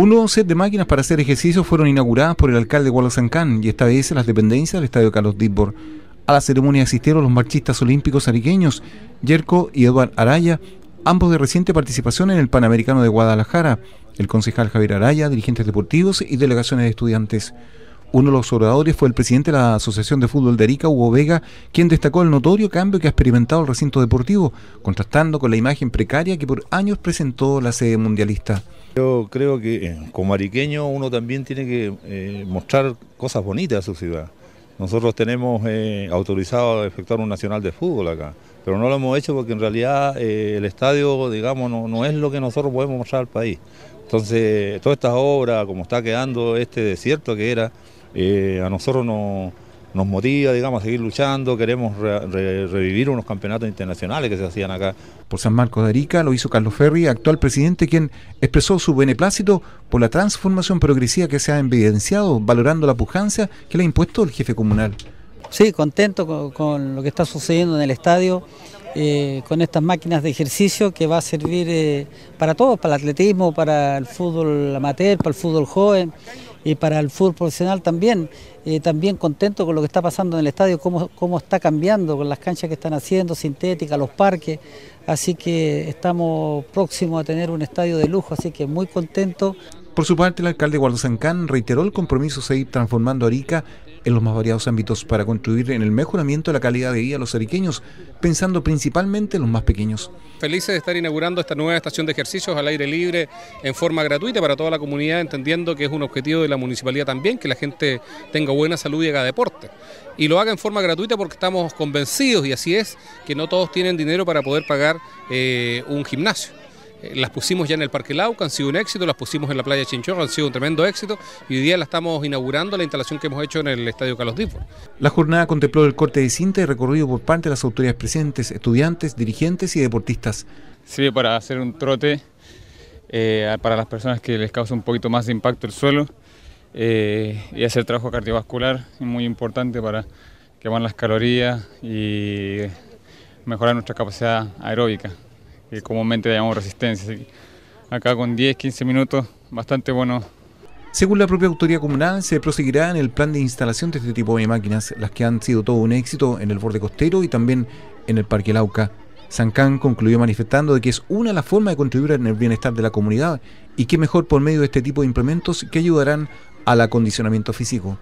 Un set de máquinas para hacer ejercicio fueron inauguradas por el alcalde Guadalajara y esta vez las dependencias del Estadio Carlos Dibor. A la ceremonia asistieron los marchistas olímpicos ariqueños, Yerko y Eduard Araya, ambos de reciente participación en el Panamericano de Guadalajara, el concejal Javier Araya, dirigentes deportivos y delegaciones de estudiantes. Uno de los oradores fue el presidente de la Asociación de Fútbol de Arica, Hugo Vega, quien destacó el notorio cambio que ha experimentado el recinto deportivo, contrastando con la imagen precaria que por años presentó la sede mundialista. Yo creo que eh, como ariqueño uno también tiene que eh, mostrar cosas bonitas a su ciudad. Nosotros tenemos eh, autorizado a efectuar un nacional de fútbol acá, pero no lo hemos hecho porque en realidad el estadio, digamos, no, es lo que nosotros podemos mostrar al país. Entonces, todas estas obras, como está quedando este desierto que era, a nosotros no nos motiva, digamos, a seguir luchando, queremos revivir unos campeonatos internacionales que se hacían acá. Por San Marcos de Arica lo hizo Carlos Ferri, actual presidente, quien expresó su beneplácito por la transformación progresiva que se ha evidenciado, valorando la pujanza que le ha impuesto el jefe comunal. Sí, contento con lo que está sucediendo en el estadio. Eh, con estas máquinas de ejercicio que va a servir eh, para todos, para el atletismo, para el fútbol amateur, para el fútbol joven y para el fútbol profesional también. Eh, también contento con lo que está pasando en el estadio, cómo, cómo está cambiando, con las canchas que están haciendo, sintética, los parques. Así que estamos próximos a tener un estadio de lujo, así que muy contento. Por su parte, el alcalde Sancán reiteró el compromiso de seguir transformando Arica en los más variados ámbitos para contribuir en el mejoramiento de la calidad de vida de los ariqueños, pensando principalmente en los más pequeños. Felices de estar inaugurando esta nueva estación de ejercicios al aire libre en forma gratuita para toda la comunidad, entendiendo que es un objetivo de la municipalidad también, que la gente tenga buena salud y haga deporte. Y lo haga en forma gratuita porque estamos convencidos, y así es, que no todos tienen dinero para poder pagar eh, un gimnasio. Eh, las pusimos ya en el Parque Lauca, han sido un éxito, las pusimos en la playa Chinchorro, han sido un tremendo éxito y hoy día la estamos inaugurando la instalación que hemos hecho en el Estadio Carlos Díaz La jornada contempló el corte de cinta y recorrido por parte de las autoridades presentes, estudiantes, dirigentes y deportistas. Sirve para hacer un trote eh, para las personas que les causa un poquito más de impacto el suelo eh, y hacer trabajo cardiovascular, muy importante para quemar las calorías y mejorar nuestra capacidad aeróbica que comúnmente llamamos resistencia. acá con 10, 15 minutos, bastante bueno. Según la propia autoridad comunal, se proseguirá en el plan de instalación de este tipo de máquinas, las que han sido todo un éxito en el borde costero y también en el Parque Lauca. Sancán concluyó manifestando de que es una de las formas de contribuir en el bienestar de la comunidad y que mejor por medio de este tipo de implementos que ayudarán al acondicionamiento físico.